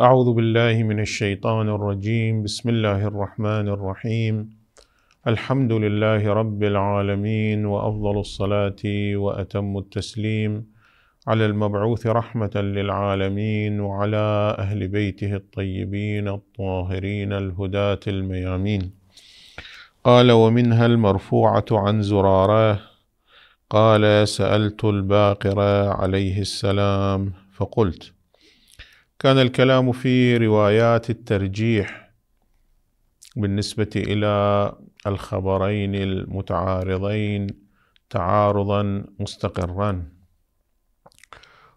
أعوذ بالله من الشيطان الرجيم بسم الله الرحمن الرحيم الحمد لله رب العالمين وأفضل الصلاة وأتم التسليم على المبعوث رحمة للعالمين وعلى أهل بيته الطيبين الطاهرين الهداة الميامين قال ومنها المرفوعة عن زرارة قال سألت الباقر عليه السلام فقلت كان الكلام في روايات الترجيح بالنسبة إلى الخبرين المتعارضين تعارضا مستقرا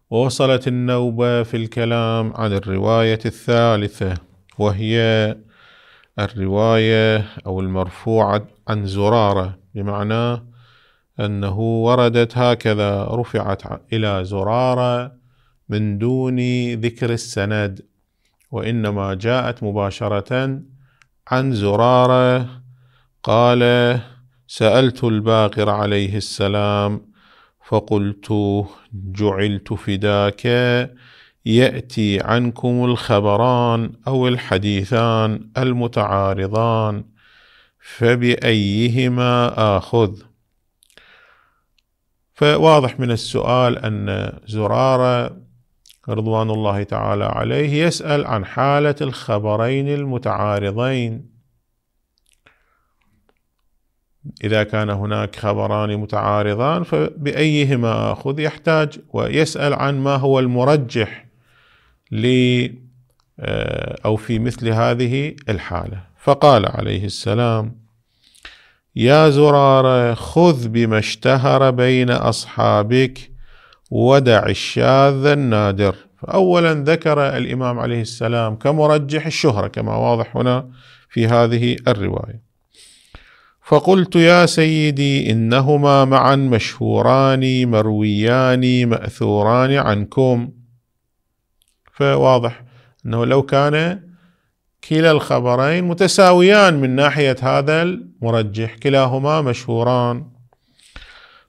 ووصلت النوبة في الكلام عن الرواية الثالثة وهي الرواية أو المرفوعة عن زرارة بمعنى أنه وردت هكذا رفعت إلى زرارة من دون ذكر السند وإنما جاءت مباشرة عن زرارة قال سألت الباقر عليه السلام فقلت جعلت فداك يأتي عنكم الخبران أو الحديثان المتعارضان فبأيهما آخذ فواضح من السؤال أن زرارة رضوان الله تعالى عليه يسأل عن حالة الخبرين المتعارضين إذا كان هناك خبران متعارضان فبأيهما أخذ يحتاج ويسأل عن ما هو المرجح لي آه، أو في مثل هذه الحالة فقال عليه السلام يا زرارة خذ بما اشتهر بين أصحابك ودع الشاذ النادر فأولا ذكر الإمام عليه السلام كمرجح الشهرة كما واضح هنا في هذه الرواية فقلت يا سيدي إنهما معا مشهوران مرويان مأثوران عنكم فواضح أنه لو كان كلا الخبرين متساويان من ناحية هذا المرجح كلاهما مشهوران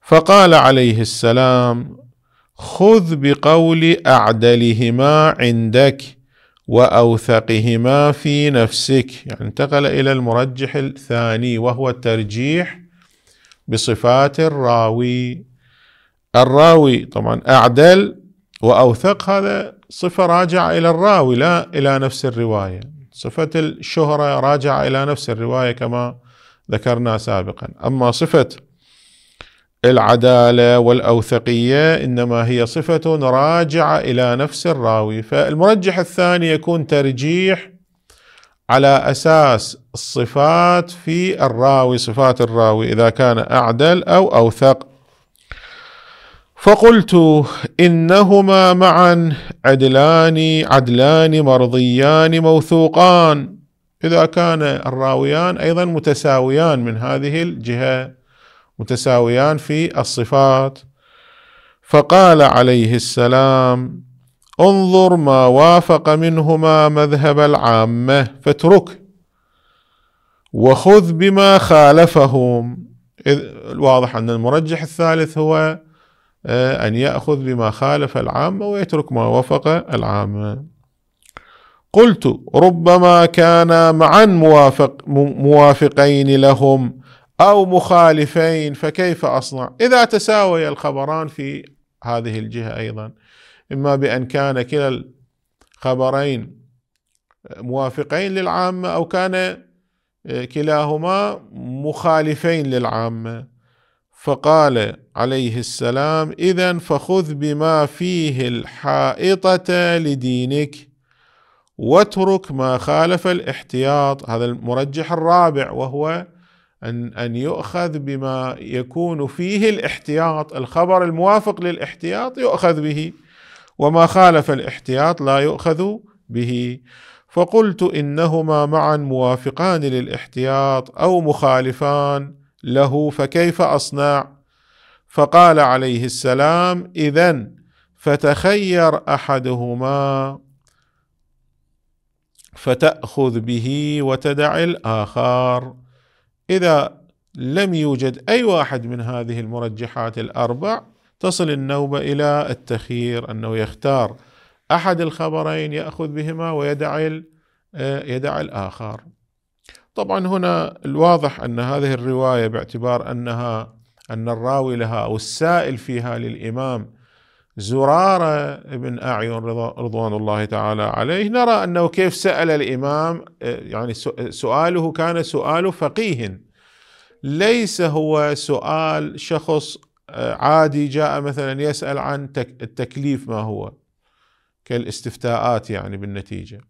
فقال عليه السلام خذ بقول أعدلهما عندك وأوثقهما في نفسك يعني انتقل إلى المرجح الثاني وهو الترجيح بصفات الراوي الراوي طبعا أعدل وأوثق هذا صفة راجعة إلى الراوي لا إلى نفس الرواية صفة الشهرة راجعة إلى نفس الرواية كما ذكرنا سابقا أما صفة العداله والاوثقيه انما هي صفه راجعه الى نفس الراوي فالمرجح الثاني يكون ترجيح على اساس الصفات في الراوي صفات الراوي اذا كان اعدل او اوثق فقلت انهما معا عدلان عدلان مرضيان موثوقان اذا كان الراويان ايضا متساويان من هذه الجهه متساويان في الصفات فقال عليه السلام انظر ما وافق منهما مذهب العامه فاتركه وخذ بما خالفهم إذ الواضح ان المرجح الثالث هو آه، ان ياخذ بما خالف العامه ويترك ما وافق العامه قلت ربما كانا معا موافق موافقين لهم أو مخالفين فكيف أصنع إذا تساوي الخبران في هذه الجهة أيضا إما بأن كان كلا الخبرين موافقين للعامة أو كان آه، كلاهما مخالفين للعامة فقال عليه السلام إذا فخذ بما فيه الحائطة لدينك واترك ما خالف الاحتياط هذا المرجح الرابع وهو أن أن يؤخذ بما يكون فيه الاحتياط، الخبر الموافق للاحتياط يؤخذ به وما خالف الاحتياط لا يؤخذ به. فقلت إنهما معا موافقان للاحتياط أو مخالفان له فكيف أصنع؟ فقال عليه السلام: إذا فتخير أحدهما فتأخذ به وتدع الآخر. إذا لم يوجد أي واحد من هذه المرجحات الأربع تصل النوبة إلى التخيير أنه يختار أحد الخبرين يأخذ بهما ويدع آه، يدع الآخر طبعا هنا الواضح أن هذه الرواية باعتبار أنها أن الراوي لها أو السائل فيها للإمام زرارة بن أعين رضوان الله تعالى عليه نرى أنه كيف سأل الإمام آه، يعني آه، سؤاله كان سؤال فقيه ليس هو سؤال شخص آه، عادي جاء مثلا يسأل عن التكليف ما هو كالاستفتاءات يعني بالنتيجة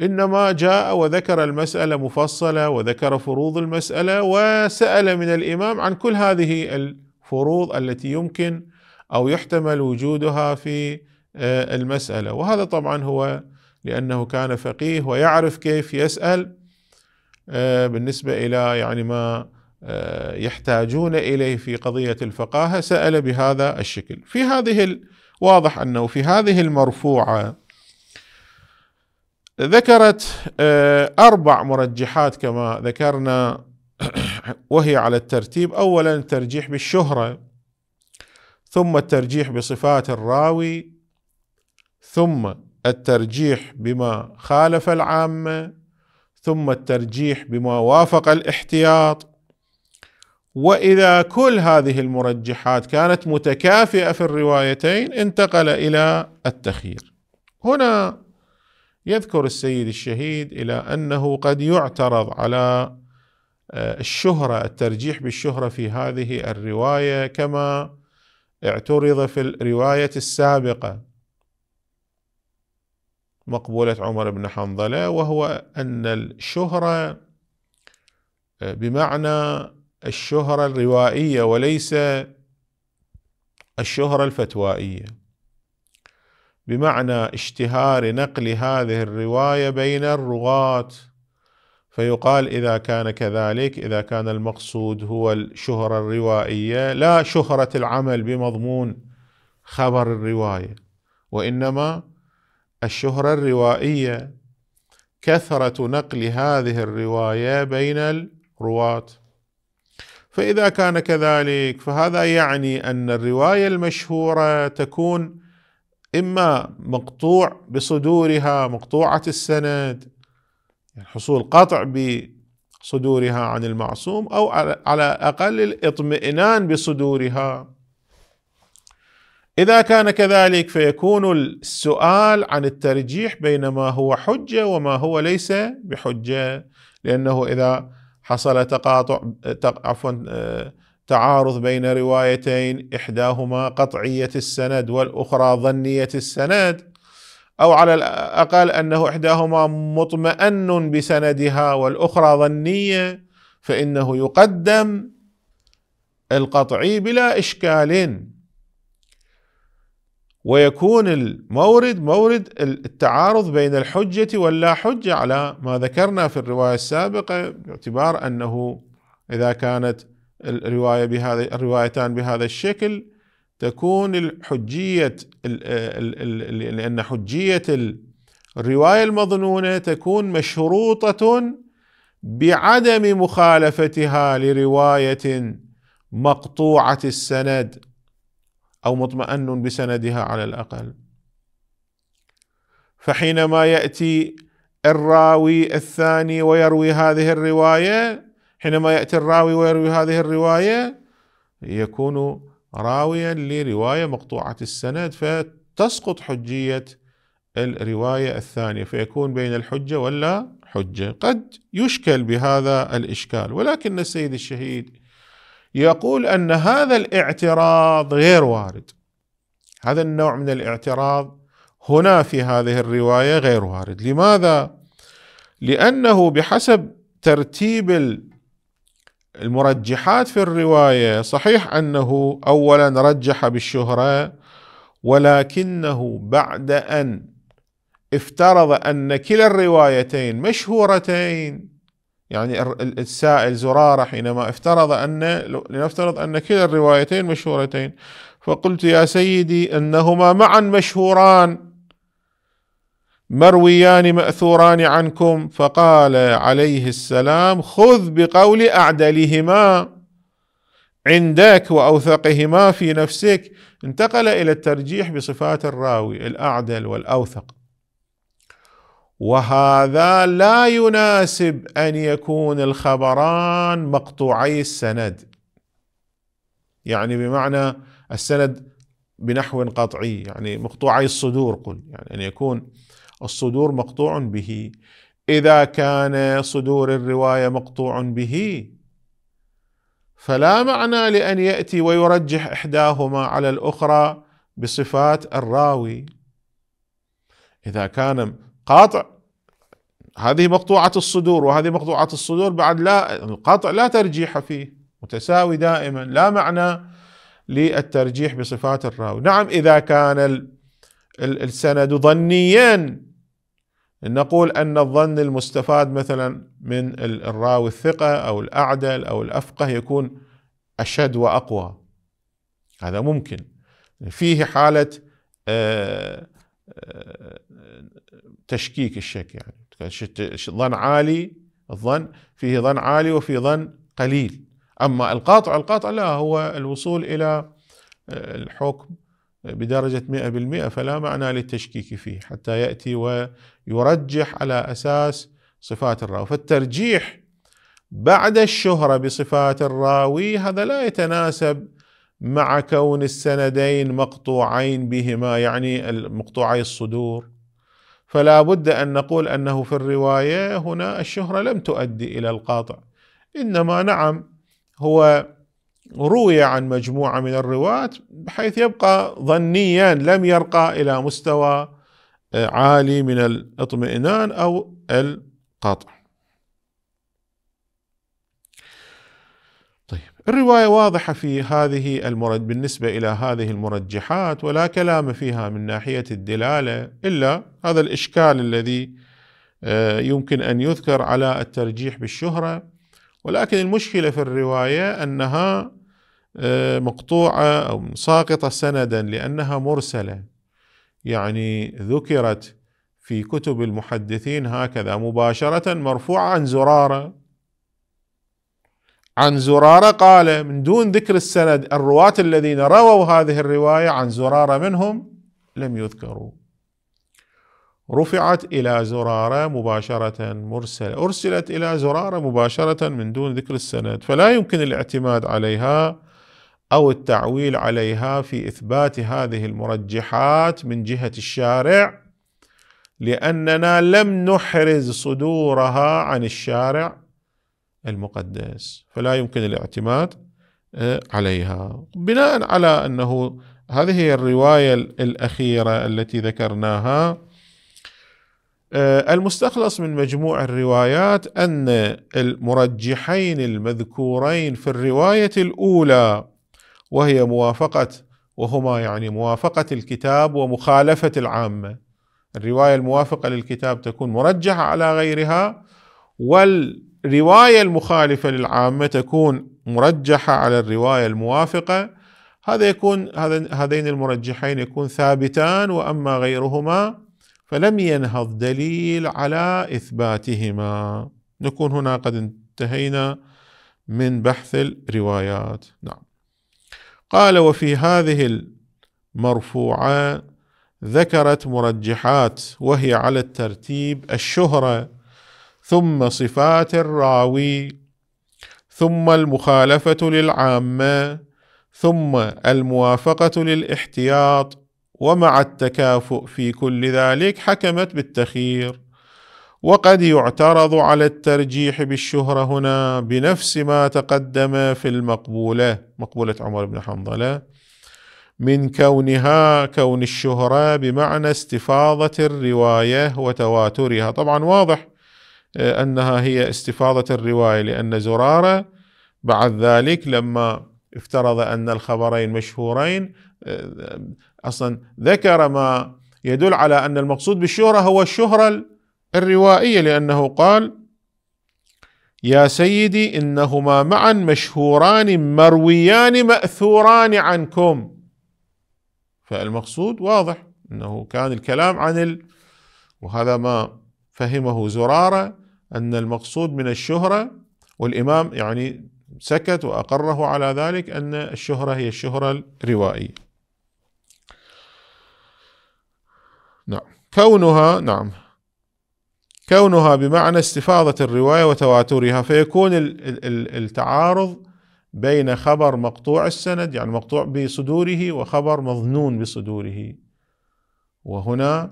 إنما جاء وذكر المسألة مفصلة وذكر فروض المسألة وسأل من الإمام عن كل هذه الفروض التي يمكن او يحتمل وجودها في آه، المساله وهذا طبعا هو لانه كان فقيه ويعرف كيف يسال آه، بالنسبه الى يعني ما آه، يحتاجون اليه في قضيه الفقاهه سال بهذا الشكل في هذه واضح انه في هذه المرفوعه ذكرت اربع مرجحات كما ذكرنا وهي على الترتيب اولا الترجيح بالشهره ثم الترجيح بصفات الراوي ثم الترجيح بما خالف العامه ثم الترجيح بما وافق الاحتياط واذا كل هذه المرجحات كانت متكافئه في الروايتين انتقل الى التخيير هنا يذكر السيد الشهيد الى انه قد يعترض على آه، الشهره الترجيح بالشهره في هذه الروايه كما اعترض في الرواية السابقة مقبولة عمر بن حنظلة وهو أن الشهرة بمعنى الشهرة الروائية وليس الشهرة الفتوائية بمعنى اشتهار نقل هذه الرواية بين الرواة فيقال اذا كان كذلك اذا كان المقصود هو الشهره الروائيه لا شهره العمل بمضمون خبر الروايه وانما الشهره الروائيه كثره نقل هذه الروايه بين الرواه فاذا كان كذلك فهذا يعني ان الروايه المشهوره تكون اما مقطوع بصدورها مقطوعه السند يعني حصول قطع بصدورها عن المعصوم أو على أقل الاطمئنان بصدورها إذا كان كذلك فيكون السؤال عن الترجيح بين ما هو حجة وما هو ليس بحجة لأنه إذا حصل تقاطع عفوا آه، تعارض بين روايتين إحداهما قطعية السند والأخرى ظنية السند أو على الأقل أنه إحداهما مطمئن بسندها والأخرى ظنية فإنه يقدم القطعي بلا إشكال ويكون المورد مورد التعارض بين الحجة واللا حجة على ما ذكرنا في الرواية السابقة باعتبار أنه إذا كانت الرواية بهذا الروايتان بهذا الشكل تكون حجية لأن حجية الرواية المظنونة تكون مشروطة بعدم مخالفتها لرواية مقطوعة السند أو مطمئن بسندها على الأقل فحينما يأتي الراوي الثاني ويروي هذه الرواية حينما يأتي الراوي ويروي هذه الرواية يكون راويا لرواية مقطوعة السند فتسقط حجية الرواية الثانية فيكون بين الحجة ولا حجة قد يشكل بهذا الإشكال ولكن السيد الشهيد يقول أن هذا الاعتراض غير وارد هذا النوع من الاعتراض هنا في هذه الرواية غير وارد لماذا؟ لأنه بحسب ترتيب المرجحات في الروايه صحيح انه اولا رجح بالشهره ولكنه بعد ان افترض ان كلا الروايتين مشهورتين يعني السائل زراره حينما افترض ان لنفترض ان كلا الروايتين مشهورتين فقلت يا سيدي انهما معا مشهوران مرويان ماثوران عنكم فقال عليه السلام خذ بقول اعدلهما عندك واوثقهما في نفسك انتقل الى الترجيح بصفات الراوي الاعدل والاوثق وهذا لا يناسب ان يكون الخبران مقطوعي السند يعني بمعنى السند بنحو قطعي يعني مقطوعي الصدور قل يعني ان يكون الصدور مقطوع به اذا كان صدور الروايه مقطوع به فلا معنى لان ياتي ويرجح احداهما على الاخرى بصفات الراوي اذا كان قاطع هذه مقطوعه الصدور وهذه مقطوعه الصدور بعد لا القطع لا ترجيح فيه متساوي دائما لا معنى للترجيح بصفات الراوي نعم اذا كان السند ظنيا نقول أن الظن المستفاد مثلا من الراوي الثقة أو الأعدل أو الأفقه يكون أشد وأقوى هذا ممكن فيه حالة آه، آه، تشكيك الشك يعني ظن عالي الظن فيه ظن عالي وفي ظن قليل أما القاطع القاطع لا هو الوصول إلى آه، الحكم بدرجة 100% فلا معنى للتشكيك فيه حتى يأتي ويرجح على أساس صفات الراوي فالترجيح بعد الشهرة بصفات الراوي هذا لا يتناسب مع كون السندين مقطوعين بهما يعني مقطوعي الصدور فلا بد أن نقول أنه في الرواية هنا الشهرة لم تؤدي إلى القاطع إنما نعم هو روي عن مجموعة من الرواة بحيث يبقى ظنيا لم يرقى إلى مستوى آه، عالي من الاطمئنان أو القطع طيب الرواية واضحة في هذه المرد بالنسبة إلى هذه المرجحات ولا كلام فيها من ناحية الدلالة إلا هذا الإشكال الذي آه، يمكن أن يذكر على الترجيح بالشهرة ولكن المشكله في الروايه انها آه، مقطوعه او ساقطه سندا لانها مرسله يعني ذكرت في كتب المحدثين هكذا مباشره مرفوعه عن زراره عن زراره قال من دون ذكر السند الرواه الذين رووا هذه الروايه عن زراره منهم لم يذكروا رفعت إلى زرارة مباشرة مرسلة أرسلت إلى زرارة مباشرة من دون ذكر السند فلا يمكن الاعتماد عليها أو التعويل عليها في إثبات هذه المرجحات من جهة الشارع لأننا لم نحرز صدورها عن الشارع المقدس فلا يمكن الاعتماد آه، عليها بناء على أنه هذه هي الرواية الأخيرة التي ذكرناها آه، المستخلص من مجموع الروايات أن المرجحين المذكورين في الرواية الأولى وهي موافقة وهما يعني موافقة الكتاب ومخالفة العامة الرواية الموافقة للكتاب تكون مرجحة على غيرها والرواية المخالفة للعامة تكون مرجحة على الرواية الموافقة هذا يكون هذين المرجحين يكون ثابتان وأما غيرهما فلم ينهض دليل على اثباتهما نكون هنا قد انتهينا من بحث الروايات نعم قال وفي هذه المرفوعه ذكرت مرجحات وهي على الترتيب الشهره ثم صفات الراوي ثم المخالفه للعامه ثم الموافقه للاحتياط ومع التكافؤ في كل ذلك حكمت بالتخيير وقد يعترض على الترجيح بالشهرة هنا بنفس ما تقدم في المقبولة مقبولة عمر بن حنظلة من كونها كون الشهرة بمعنى استفاضة الرواية وتواترها طبعا واضح آه، أنها هي استفاضة الرواية لأن زرارة بعد ذلك لما افترض أن الخبرين مشهورين آه، اصلا ذكر ما يدل على ان المقصود بالشهره هو الشهره الروائيه لانه قال يا سيدي انهما معا مشهوران مرويان ماثوران عنكم فالمقصود واضح انه كان الكلام عن ال... وهذا ما فهمه زراره ان المقصود من الشهره والامام يعني سكت واقره على ذلك ان الشهره هي الشهره الروائيه نعم كونها نعم كونها بمعنى استفاضة الرواية وتواترها فيكون التعارض بين خبر مقطوع السند يعني مقطوع بصدوره وخبر مظنون بصدوره وهنا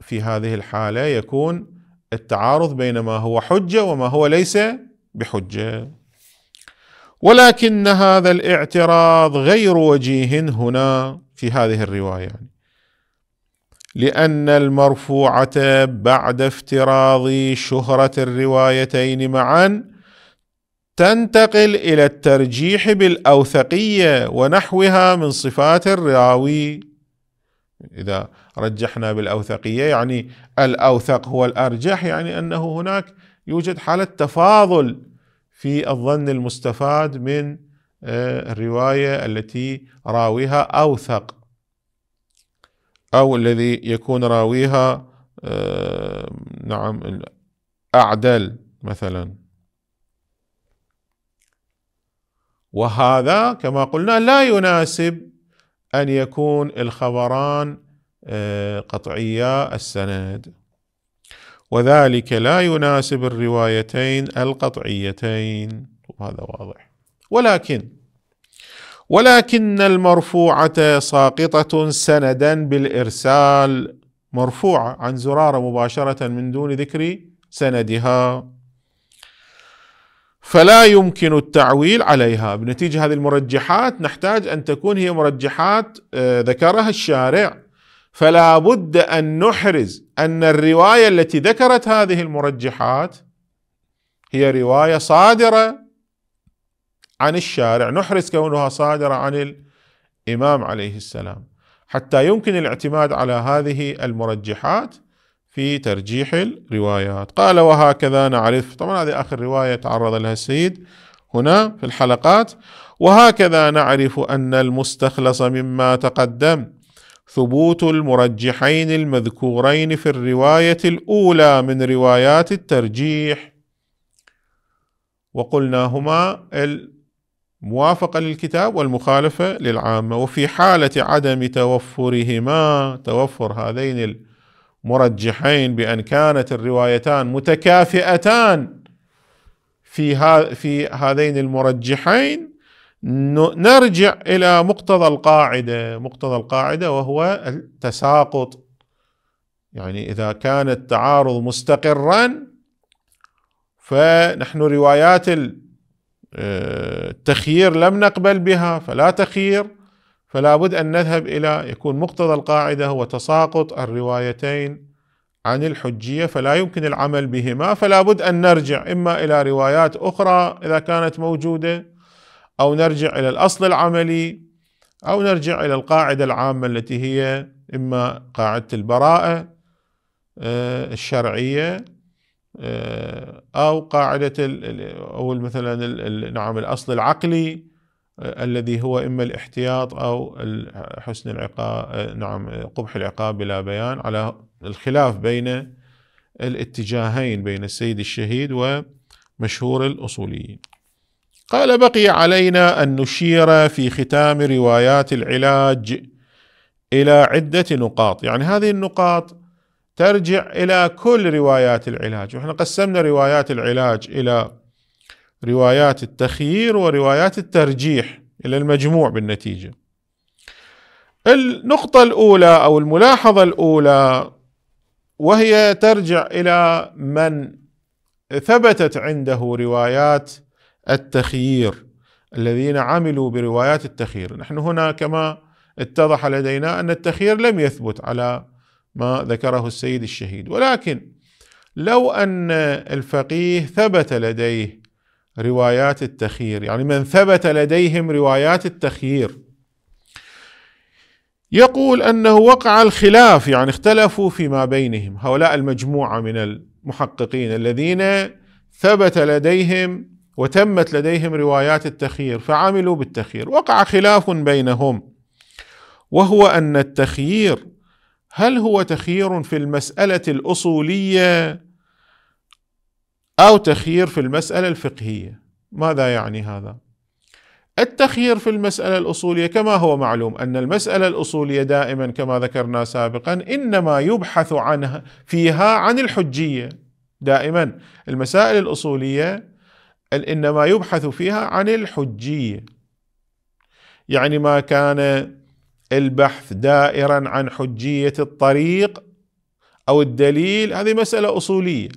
في هذه الحالة يكون التعارض بين ما هو حجة وما هو ليس بحجة ولكن هذا الاعتراض غير وجيه هنا في هذه الرواية يعني لان المرفوعه بعد افتراض شهره الروايتين معا تنتقل الى الترجيح بالاوثقيه ونحوها من صفات الراوي اذا رجحنا بالاوثقيه يعني الاوثق هو الارجح يعني انه هناك يوجد حاله تفاضل في الظن المستفاد من آه، الروايه التي راويها اوثق أو الذي يكون راويها آه، نعم أعدل مثلا وهذا كما قلنا لا يناسب أن يكون الخبران آه، قطعية السند وذلك لا يناسب الروايتين القطعيتين وهذا واضح ولكن ولكن المرفوعة ساقطة سندا بالإرسال مرفوعة عن زرارة مباشرة من دون ذكر سندها فلا يمكن التعويل عليها بنتيجة هذه المرجحات نحتاج أن تكون هي مرجحات آه، ذكرها الشارع فلا بد أن نحرز أن الرواية التي ذكرت هذه المرجحات هي رواية صادرة عن الشارع نحرز كونها صادرة عن الإمام عليه السلام حتى يمكن الاعتماد على هذه المرجحات في ترجيح الروايات قال وهكذا نعرف طبعا هذه آخر رواية تعرض لها السيد هنا في الحلقات وهكذا نعرف أن المستخلص مما تقدم ثبوت المرجحين المذكورين في الرواية الأولى من روايات الترجيح وقلناهما موافقة للكتاب والمخالفة للعامة وفي حالة عدم توفرهما توفر هذين المرجحين بأن كانت الروايتان متكافئتان في في هذين المرجحين نرجع إلى مقتضى القاعدة مقتضى القاعدة وهو التساقط يعني إذا كان التعارض مستقرا فنحن روايات التخيير لم نقبل بها فلا تخيير فلا بد أن نذهب إلى يكون مقتضى القاعدة هو تساقط الروايتين عن الحجية فلا يمكن العمل بهما فلا بد أن نرجع إما إلى روايات أخرى إذا كانت موجودة أو نرجع إلى الأصل العملي أو نرجع إلى القاعدة العامة التي هي إما قاعدة البراءة آه، الشرعية آه، أو قاعدة أو مثلا نعم الأصل العقلي آه، الذي هو إما الاحتياط أو حسن العقاب آه، نعم قبح العقاب بلا بيان على الخلاف بين الاتجاهين بين السيد الشهيد ومشهور الأصوليين قال بقي علينا أن نشير في ختام روايات العلاج إلى عدة نقاط يعني هذه النقاط ترجع إلى كل روايات العلاج وإحنا قسمنا روايات العلاج إلى روايات التخيير وروايات الترجيح إلى المجموع بالنتيجة النقطة الأولى أو الملاحظة الأولى وهي ترجع إلى من ثبتت عنده روايات التخيير الذين عملوا بروايات التخيير نحن هنا كما اتضح لدينا أن التخيير لم يثبت على ما ذكره السيد الشهيد ولكن لو ان الفقيه ثبت لديه روايات التخيير يعني من ثبت لديهم روايات التخيير يقول انه وقع الخلاف يعني اختلفوا فيما بينهم هؤلاء المجموعه من المحققين الذين ثبت لديهم وتمت لديهم روايات التخيير فعملوا بالتخيير وقع خلاف بينهم وهو ان التخيير هل هو تخيير في المساله الاصوليه او تخيير في المساله الفقهيه ماذا يعني هذا التخيير في المساله الاصوليه كما هو معلوم ان المساله الاصوليه دائما كما ذكرنا سابقا انما يبحث عنها فيها عن الحجيه دائما المسائل الاصوليه انما يبحث فيها عن الحجيه يعني ما كان البحث دائرا عن حجيه الطريق او الدليل هذه مساله اصوليه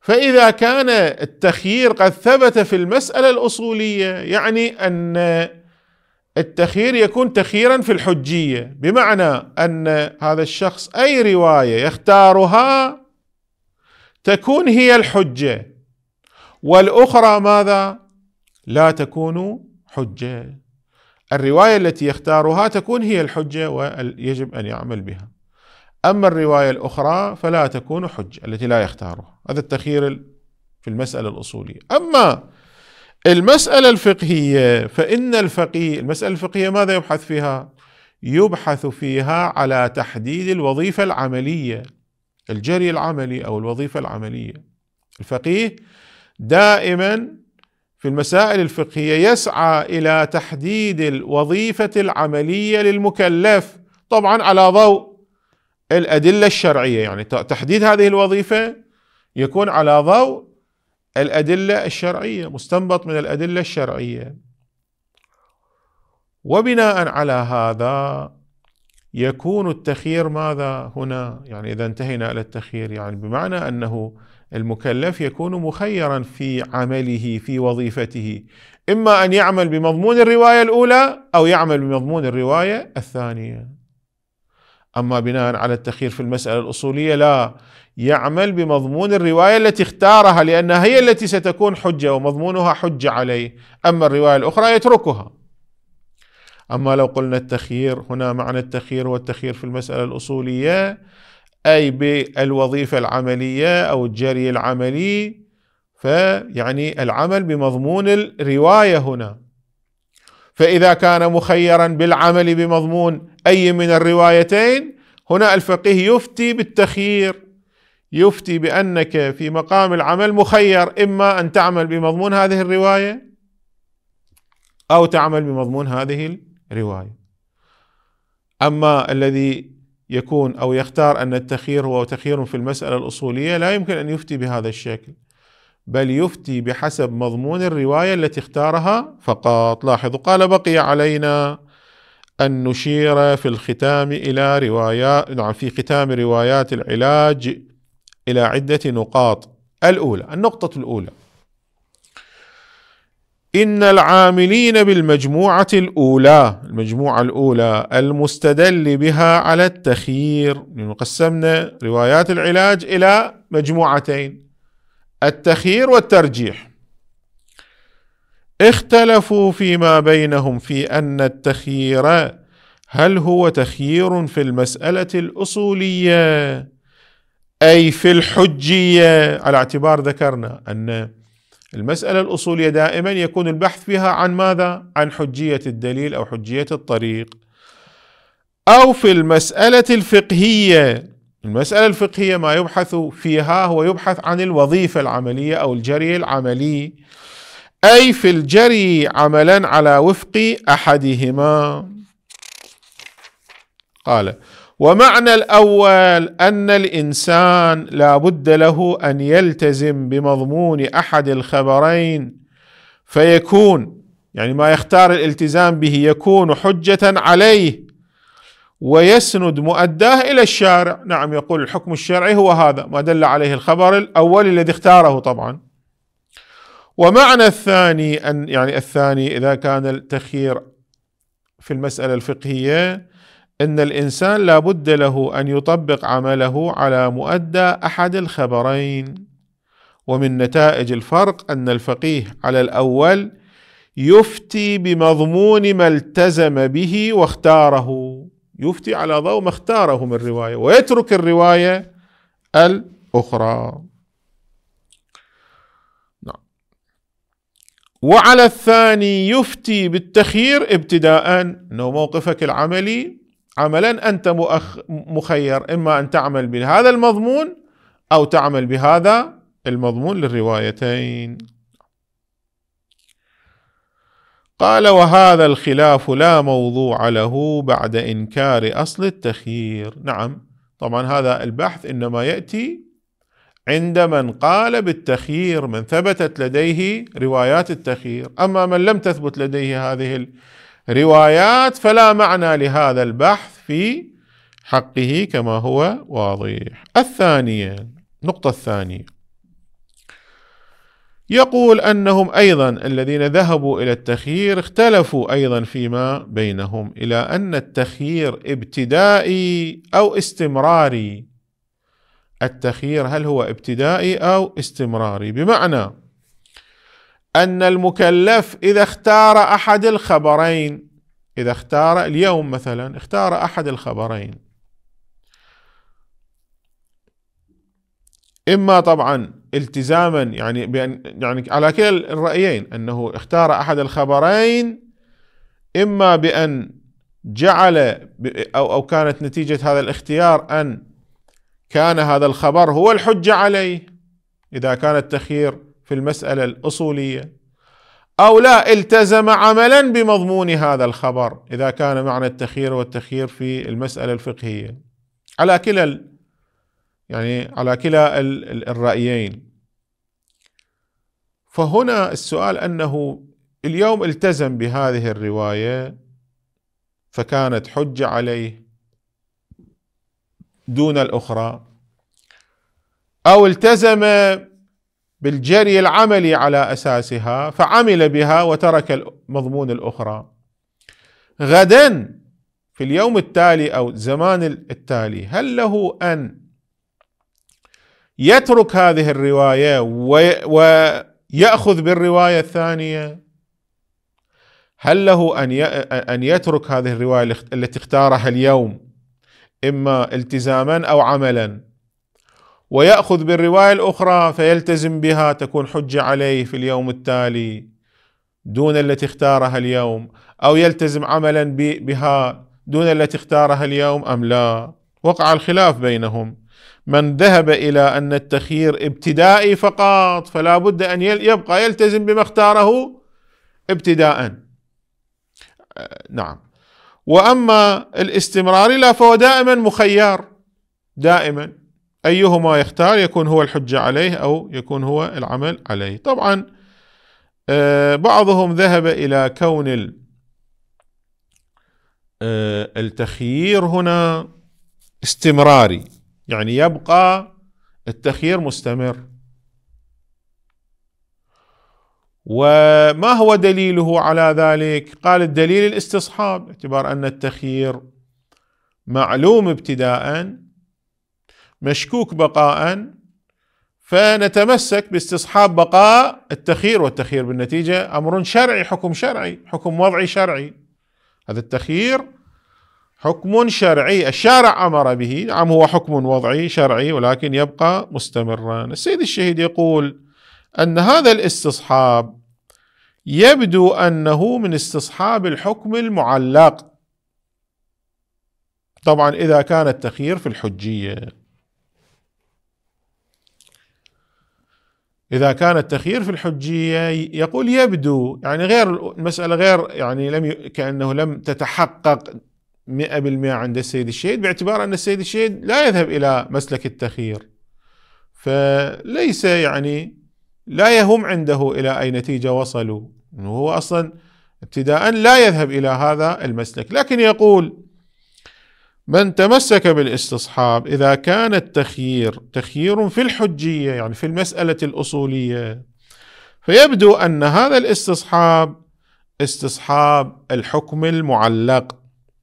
فاذا كان التخيير قد ثبت في المساله الاصوليه يعني ان التخيير يكون تخييرا في الحجيه بمعنى ان هذا الشخص اي روايه يختارها تكون هي الحجه والاخرى ماذا لا تكون حجه الرواية التي يختارها تكون هي الحجة ويجب أن يعمل بها أما الرواية الأخرى فلا تكون حجة التي لا يختارها هذا التخيير في المسألة الأصولية أما المسألة الفقهية فإن الفقيه المسألة الفقهية ماذا يبحث فيها؟ يبحث فيها على تحديد الوظيفة العملية الجري العملي أو الوظيفة العملية الفقيه دائما في المسائل الفقهيه يسعى الى تحديد الوظيفه العمليه للمكلف طبعا على ضوء الادله الشرعيه يعني تحديد هذه الوظيفه يكون على ضوء الادله الشرعيه مستنبط من الادله الشرعيه وبناء على هذا يكون التخيير ماذا هنا يعني اذا انتهينا الى التخيير يعني بمعنى انه المكلف يكون مخيرا في عمله في وظيفته اما ان يعمل بمضمون الروايه الاولى او يعمل بمضمون الروايه الثانيه اما بناء على التخيير في المساله الاصوليه لا يعمل بمضمون الروايه التي اختارها لانها هي التي ستكون حجه ومضمونها حجه عليه اما الروايه الاخرى يتركها اما لو قلنا التخيير هنا معنى التخيير والتخير في المساله الاصوليه أي بالوظيفة العملية أو الجري العملي فيعني العمل بمضمون الرواية هنا فإذا كان مخيرا بالعمل بمضمون أي من الروايتين هنا الفقيه يفتي بالتخيير يفتي بأنك في مقام العمل مخير إما أن تعمل بمضمون هذه الرواية أو تعمل بمضمون هذه الرواية أما الذي يكون أو يختار أن التخيير هو تخيير في المسألة الأصولية لا يمكن أن يفتي بهذا الشكل بل يفتي بحسب مضمون الرواية التي اختارها فقط لاحظوا قال بقي علينا أن نشير في الختام إلى روايات نعم في ختام روايات العلاج إلى عدة نقاط الأولى النقطة الأولى إن العاملين بالمجموعة الأولى المجموعة الأولى المستدل بها على التخيير قسمنا روايات العلاج إلى مجموعتين التخيير والترجيح اختلفوا فيما بينهم في أن التخيير هل هو تخيير في المسألة الأصولية أي في الحجية على اعتبار ذكرنا أن المسألة الأصولية دائما يكون البحث فيها عن ماذا؟ عن حجية الدليل أو حجية الطريق أو في المسألة الفقهية المسألة الفقهية ما يبحث فيها هو يبحث عن الوظيفة العملية أو الجري العملي أي في الجري عملا على وفق أحدهما قال ومعنى الاول ان الانسان لا بد له ان يلتزم بمضمون احد الخبرين فيكون يعني ما يختار الالتزام به يكون حجه عليه ويسند مؤداه الى الشارع، نعم يقول الحكم الشرعي هو هذا ما دل عليه الخبر الاول الذي اختاره طبعا. ومعنى الثاني ان يعني الثاني اذا كان التخيير في المساله الفقهيه ان الانسان لا بد له ان يطبق عمله على مؤدى احد الخبرين ومن نتائج الفرق ان الفقيه على الاول يفتي بمضمون ما التزم به واختاره يفتي على ضوء ما اختاره من روايه ويترك الروايه الاخرى نعم. وعلى الثاني يفتي بالتخيير ابتداء انه موقفك العملي عملا انت مؤخ مخير اما ان تعمل بهذا المضمون او تعمل بهذا المضمون للروايتين قال وهذا الخلاف لا موضوع له بعد انكار اصل التخيير نعم طبعا هذا البحث انما ياتي عند من قال بالتخيير من ثبتت لديه روايات التخيير اما من لم تثبت لديه هذه روايات فلا معنى لهذا البحث في حقه كما هو واضح الثانية النقطة الثانية يقول أنهم أيضا الذين ذهبوا إلى التخيير اختلفوا أيضا فيما بينهم إلى أن التخيير ابتدائي أو استمراري التخيير هل هو ابتدائي أو استمراري بمعنى أن المكلف إذا اختار أحد الخبرين إذا اختار اليوم مثلا اختار أحد الخبرين إما طبعا التزاما يعني بأن يعني على كلا الرأيين أنه اختار أحد الخبرين إما بأن جعل أو أو كانت نتيجة هذا الاختيار أن كان هذا الخبر هو الحجة عليه إذا كان التخيير في المسألة الأصولية أو لا التزم عملا بمضمون هذا الخبر إذا كان معنى التخير والتخير في المسألة الفقهية على كلا يعني على كلا الرأيين فهنا السؤال أنه اليوم التزم بهذه الرواية فكانت حجة عليه دون الأخرى أو التزم بالجري العملي على اساسها فعمل بها وترك المضمون الاخرى. غدا في اليوم التالي او الزمان التالي هل له ان يترك هذه الروايه وياخذ بالروايه الثانيه؟ هل له ان ان يترك هذه الروايه التي اختارها اليوم اما التزاما او عملا؟ ويأخذ بالرواية الأخرى فيلتزم بها تكون حجة عليه في اليوم التالي دون التي اختارها اليوم أو يلتزم عملا بها دون التي اختارها اليوم أم لا وقع الخلاف بينهم من ذهب إلى أن التخيير ابتدائي فقط فلا بد أن يبقى يلتزم بما اختاره ابتداء أه، نعم وأما الاستمرار لا فهو دائما مخير دائما أيهما يختار يكون هو الحجة عليه أو يكون هو العمل عليه طبعا آه، بعضهم ذهب إلى كون آه، التخيير هنا استمراري يعني يبقى التخيير مستمر وما هو دليله على ذلك قال الدليل الاستصحاب باعتبار أن التخيير معلوم ابتداء مشكوك بقاء فنتمسك باستصحاب بقاء التخيير والتخيير بالنتيجة أمر شرعي حكم شرعي حكم وضعي شرعي هذا التخيير حكم شرعي الشارع أمر به نعم هو حكم وضعي شرعي ولكن يبقى مستمرا السيد الشهيد يقول أن هذا الاستصحاب يبدو أنه من استصحاب الحكم المعلق طبعا إذا كان التخيير في الحجية إذا كان التخيير في الحجية يقول يبدو يعني غير المسألة غير يعني لم ي... كأنه لم تتحقق 100% عند السيد الشهيد باعتبار أن السيد الشهيد لا يذهب إلى مسلك التخيير فليس يعني لا يهم عنده إلى أي نتيجة وصلوا هو أصلا ابتداء لا يذهب إلى هذا المسلك لكن يقول من تمسك بالاستصحاب اذا كان التخيير تخيير في الحجيه يعني في المساله الاصوليه فيبدو ان هذا الاستصحاب استصحاب الحكم المعلق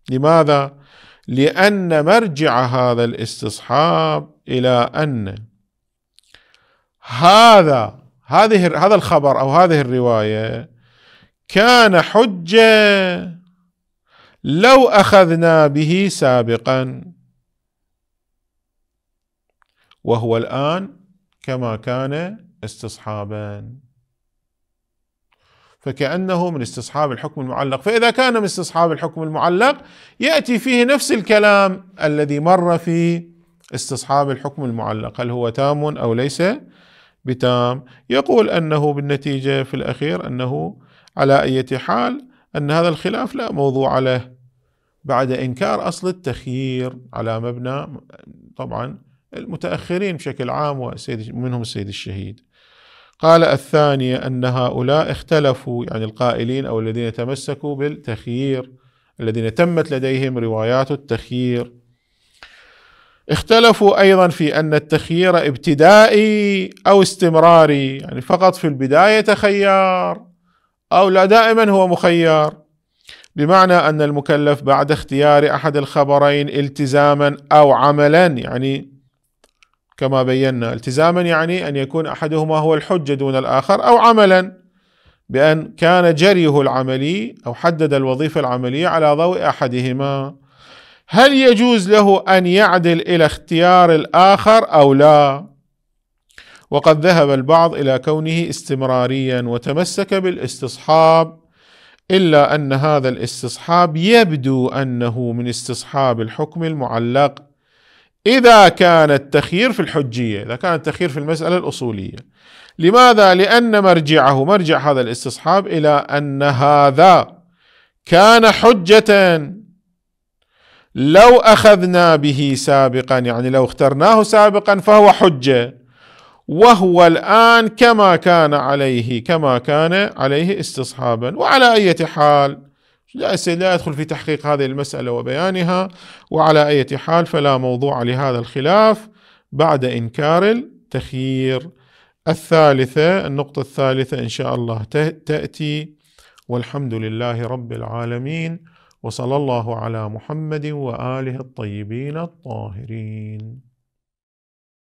لماذا؟ لان مرجع هذا الاستصحاب الى ان هذا هذه هذا الخبر او هذه الروايه كان حجه لو اخذنا به سابقا وهو الان كما كان استصحابا فكانه من استصحاب الحكم المعلق فاذا كان من استصحاب الحكم المعلق ياتي فيه نفس الكلام الذي مر في استصحاب الحكم المعلق هل هو تام او ليس بتام يقول انه بالنتيجه في الاخير انه على اي حال أن هذا الخلاف لا موضوع له بعد إنكار أصل التخيير على مبنى طبعا المتأخرين بشكل عام ومنهم منهم السيد الشهيد قال الثانية أن هؤلاء اختلفوا يعني القائلين أو الذين تمسكوا بالتخيير الذين تمت لديهم روايات التخيير اختلفوا أيضا في أن التخيير ابتدائي أو استمراري يعني فقط في البداية تخير أو لا دائما هو مخير بمعنى أن المكلف بعد اختيار أحد الخبرين التزاما أو عملا يعني كما بينا التزاما يعني أن يكون أحدهما هو الحجة دون الآخر أو عملا بأن كان جريه العملي أو حدد الوظيفة العملية على ضوء أحدهما هل يجوز له أن يعدل إلى اختيار الآخر أو لا؟ وقد ذهب البعض الى كونه استمراريا وتمسك بالاستصحاب الا ان هذا الاستصحاب يبدو انه من استصحاب الحكم المعلق اذا كان التخيير في الحجيه اذا كان التخيير في المساله الاصوليه لماذا لان مرجعه مرجع هذا الاستصحاب الى ان هذا كان حجه لو اخذنا به سابقا يعني لو اخترناه سابقا فهو حجه وهو الآن كما كان عليه كما كان عليه استصحابا وعلى أي حال لا لا يدخل في تحقيق هذه المسألة وبيانها وعلى أي حال فلا موضوع لهذا الخلاف بعد إنكار التخيير الثالثة النقطة الثالثة إن شاء الله تأتي والحمد لله رب العالمين وصلى الله على محمد وآله الطيبين الطاهرين